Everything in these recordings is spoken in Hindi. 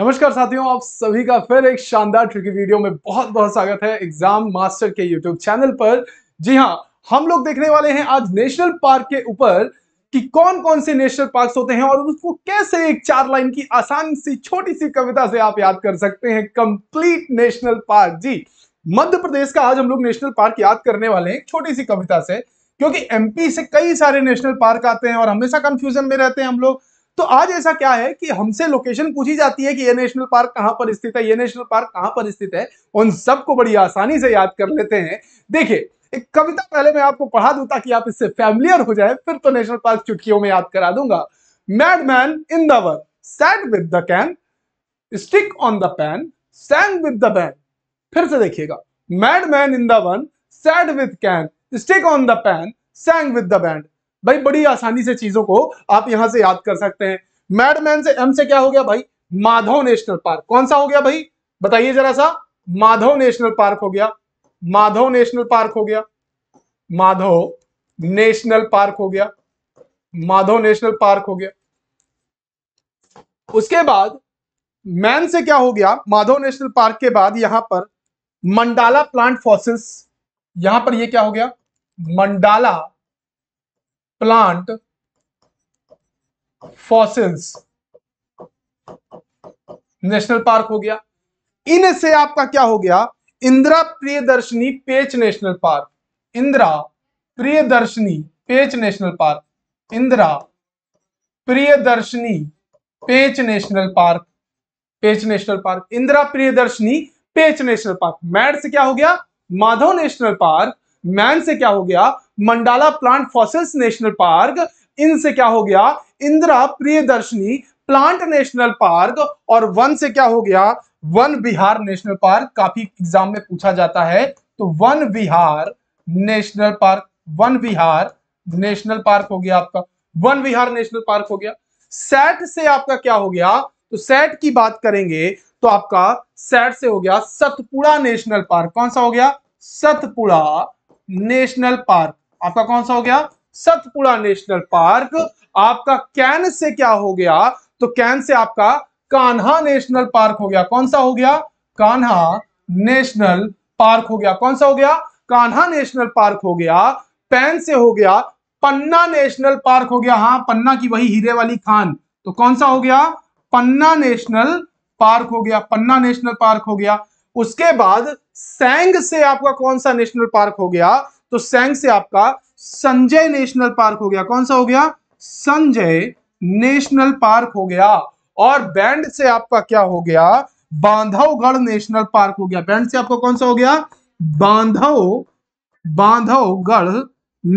नमस्कार साथियों आप सभी का फिर एक शानदार ट्रिकी वीडियो में बहुत बहुत स्वागत है एग्जाम मास्टर के यूट्यूब चैनल पर जी हाँ हम लोग देखने वाले हैं आज नेशनल पार्क के ऊपर कि कौन कौन से नेशनल पार्क होते हैं और उसको कैसे एक चार लाइन की आसान सी छोटी सी कविता से आप याद कर सकते हैं कंप्लीट नेशनल पार्क जी मध्य प्रदेश का आज हम लोग नेशनल पार्क याद करने वाले हैं छोटी सी कविता से क्योंकि एमपी से कई सारे नेशनल पार्क आते हैं और हमेशा कंफ्यूजन में रहते हैं हम लोग तो आज ऐसा क्या है कि हमसे लोकेशन पूछी जाती है कि ये नेशनल पार्क कहां पर स्थित है ये नेशनल पार्क कहां पर स्थित है उन सबको बड़ी आसानी से याद कर लेते हैं देखिए एक कविता पहले मैं आपको पढ़ा दू ताकि आप इससे फैमिलियर हो जाए फिर तो नेशनल पार्क चुटकियों में याद करा दूंगा madman in the sand with the can stick on the pan sang with the ban फिर से देखिएगा madman in the van sad with can stick on the pan sang with the band भाई बड़ी आसानी से चीजों को आप यहां से याद कर सकते हैं मैडमैन से एम से क्या हो गया भाई माधव नेशनल पार्क कौन सा हो गया भाई बताइए जरा सा माधव नेशनल पार्क हो गया माधव नेशनल पार्क हो गया माधव नेशनल पार्क हो गया माधव नेशनल पार्क हो गया उसके बाद मैन से क्या हो गया माधव नेशनल पार्क के बाद यहां पर मंडाला प्लांट फॉसिल्स यहां पर ये क्या हो गया Mandla plant fossils national park हो गया इनसे आपका क्या हो गया Indira Priyadarshini Pench national park Indira Priyadarshini Pench national park Indira Priyadarshini Pench national park Pench national park Indira Priyadarshini Pench national park mad से क्या हो गया माधव नेशनल पार्क मैन से क्या हो गया Mandla plant fossils national park इन से क्या हो गया Indira Priyadarshini plant national park और वन से क्या हो गया वन बिहार नेशनल पार्क काफी एग्जाम में पूछा जाता है तो Van Vihar national park Van Vihar national park हो गया आपका वन विहार नेशनल पार्क हो गया सेट से आपका क्या हो गया तो सैट की बात करेंगे तो आपका सैट से हो गया सतपुड़ा नेशनल पार्क कौन सा हो गया सतपुड़ा नेशनल पार्क आपका कौन सा हो गया सतपुड़ा नेशनल पार्क आपका कैन से क्या हो गया तो कैन से आपका कान्हा नेशनल पार्क हो गया कौन सा हो गया कान्हा नेशनल पार्क हो गया कौन सा हो गया कान्हा नेशनल पार्क हो गया पैन से हो गया पन्ना नेशनल पार्क हो गया हाँ पन्ना की वही हीरे वाली खान तो कौन सा हो गया पन्ना नेशनल पार्क हो गया पन्ना नेशनल पार्क हो गया उसके बाद सैंग से आपका कौन सा नेशनल पार्क हो गया तो सैंग से आपका संजय नेशनल पार्क हो गया कौन सा हो गया संजय नेशनल पार्क हो गया और बैंड से आपका क्या हो गया बांधवगढ़ नेशनल पार्क हो गया बैंड से आपका कौन सा हो गया बांधव बांधवगढ़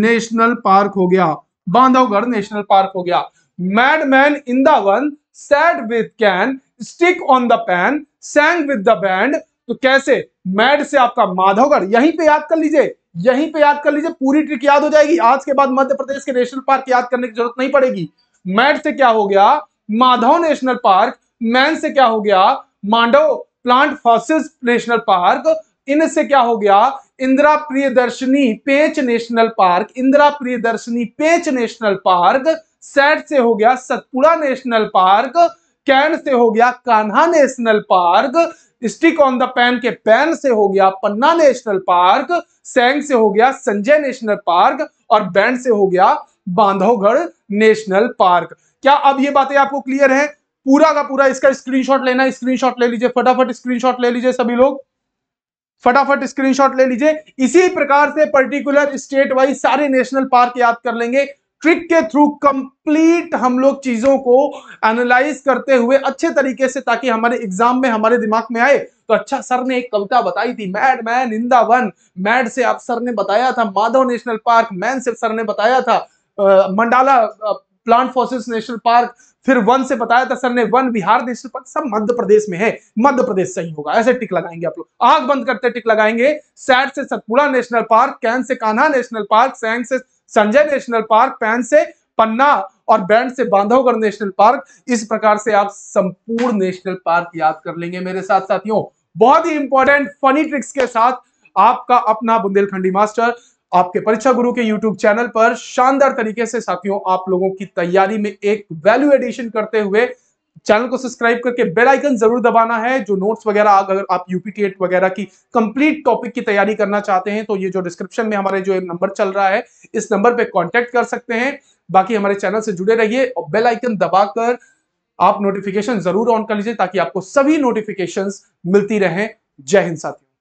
नेशनल पार्क हो गया बांधवगढ़ नेशनल पार्क हो गया madman in the sad with can stick on the pan sang with the band तो कैसे मैड से आपका माधवगढ़ यहीं पे याद कर लीजिए यहीं पे याद कर लीजिए पूरी ट्रिक याद हो जाएगी आज के बाद मध्य प्रदेश के नेशनल पार्क याद करने की जरूरत नहीं पड़ेगी मैड से क्या हो गया माधव नेशनल पार्क मैन से क्या हो गया Mandav plant fossils national park इनसे क्या हो गया Indira Priyadarshini Pench national park Indira Priyadarshini Pench national park set से हो गया सतपुड़ा नेशनल पार्क कैन से हो गया Kanha national park stick on the pan के पैन से हो गया पन्ना नेशनल पार्क सैंग से हो गया संजय नेशनल पार्क और बैंड से हो गया बांधवगढ़ नेशनल पार्क क्या अब ये बातें आपको क्लियर है पूरा का पूरा इसका स्क्रीनशॉट लेना स्क्रीनशॉट ले लीजिए फटाफट स्क्रीनशॉट ले लीजिए सभी लोग फटाफट स्क्रीनशॉट ले लीजिए इसी प्रकार से पर्टिकुलर स्टेट वाइज सारे नेशनल पार्क याद कर लेंगे ट्रिक के थ्रू कंप्लीट हम लोग चीजों को एनालाइज करते हुए अच्छे तरीके से ताकि हमारे एग्जाम में हमारे दिमाग में आए तो अच्छा सर ने एक कविता बताई थी mad man in the van mad से आप सर ने बताया था माधव नेशनल पार्क मैन से सर ने बताया था आ, Mandla plant forces national park फिर वन से बताया था सर ने वन बिहार नेशनल पार्क सब मध्य प्रदेश में है मध्य प्रदेश सही होगा ऐसे टिक लगाएंगे आप लोग आग बंद करते टिक लगाएंगे सैड से Satpura national park can say Kanha national park सैंग से संजय नेशनल पार्क पैन से पन्ना और बैंड से बांधवगढ़ नेशनल पार्क इस प्रकार से आप संपूर्ण नेशनल पार्क याद कर लेंगे मेरे साथ साथियों बहुत ही इंपॉर्टेंट फनी ट्रिक्स के साथ आपका अपना बुंदेलखंडी मास्टर आपके परीक्षा गुरु के यूट्यूब चैनल पर शानदार तरीके से साथियों आप लोगों की तैयारी में एक वैल्यू एडिशन करते हुए चैनल को सब्सक्राइब करके बेल आइकन जरूर दबाना है जो नोट्स वगैरह अगर आप यूपी टेट वगैरह की कंप्लीट टॉपिक की तैयारी करना चाहते हैं तो ये जो डिस्क्रिप्शन में हमारे जो नंबर चल रहा है इस नंबर पे कांटेक्ट कर सकते हैं बाकी हमारे चैनल से जुड़े रहिए और बेल आइकन दबाकर आप नोटिफिकेशन जरूर ऑन कर लीजिए ताकि आपको सभी नोटिफिकेशन मिलती रहें जय हिंद साथियों